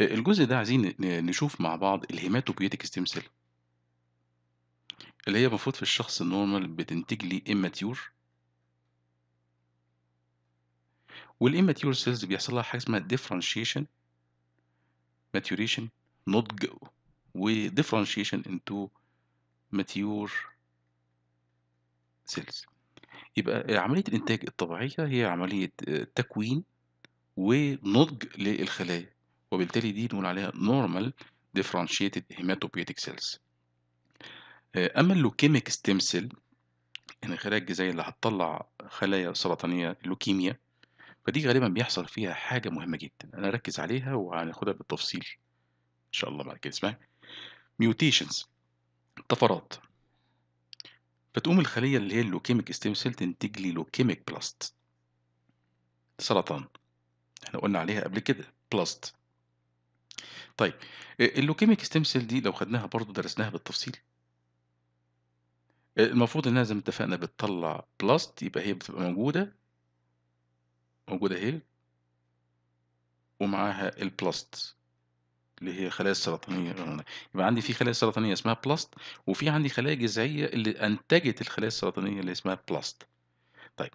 الجزء ده عايزين نشوف مع بعض الهيماتوبيتيك ستيم سيل اللي هي المفروض في الشخص النورمال بتنتج لي اماتيور والاماتيور سيلز بيحصل لها حاجه اسمها ديفرنشيشن ماتيوريشن نضج وديفرنشيشن انتو ماتيور سيلز يبقى عمليه الانتاج الطبيعيه هي عمليه آه، تكوين ونضج للخلايا وبالتالي دي بنقول عليها normal differentiated hematopoietic cells آه، اما اللوكيميك ستيم يعني سيل خلايا الجذعي اللي هتطلع خلايا سرطانيه لوكيميا فدي غالبا بيحصل فيها حاجه مهمه جدا انا اركز عليها وهناخدها بالتفصيل ان شاء الله بعد كده اسمها ميوتيشنز طفرات فتقوم الخليه اللي هي اللوكيميك ستيم سيل تنتج لي لوكيميك بلاست سرطان احنا قلنا عليها قبل كده بلاست طيب اللوكيميك ستيم سيل دي لو خدناها برضه درسناها بالتفصيل. المفروض إنها زي ما اتفقنا بتطلّع بلاست يبقى هي بتبقى موجودة موجودة أهي. ومعاها البلاست اللي هي خلايا السرطانية يبقى عندي في خلايا سرطانية اسمها بلاست وفي عندي خلايا جذعية اللي أنتجت الخلايا السرطانية اللي اسمها بلاست طيب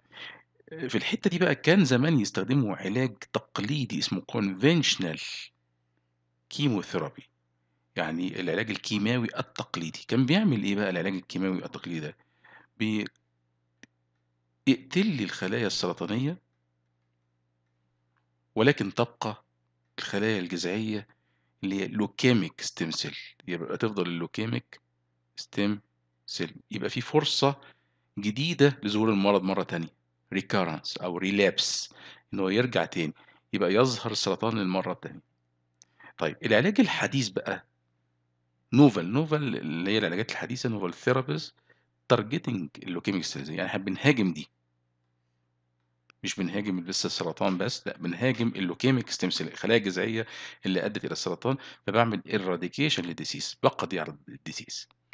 في الحتة دي بقى كان زمان يستخدموا علاج تقليدي اسمه conventional. كيموثيرابي يعني العلاج الكيماوي التقليدي كان بيعمل ايه بقى العلاج الكيماوي التقليدي ده بيقتل لي الخلايا السرطانية ولكن تبقى الخلايا الجذعية اللي هي لوكيميك ستيم سيل يبقى تفضل اللوكيميك ستيم سيل يبقى في فرصة جديدة لظهور المرض مرة تانية ريكارنس أو ريلابس إن هو يرجع تاني يبقى يظهر السرطان للمرة التانية طيب العلاج الحديث بقى نوفل نوفل اللي هي العلاجات الحديثه نوفل ثيرابيز تارجتنج اللوكيميك سيلز يعني احنا بنهاجم دي مش بنهاجم لسه السرطان بس لا بنهاجم اللوكيميك ستيم سيل الخلايا الجذعيه اللي ادت الى السرطان فبعمل ايراديكيشن للديسيز بقضي على الديسيز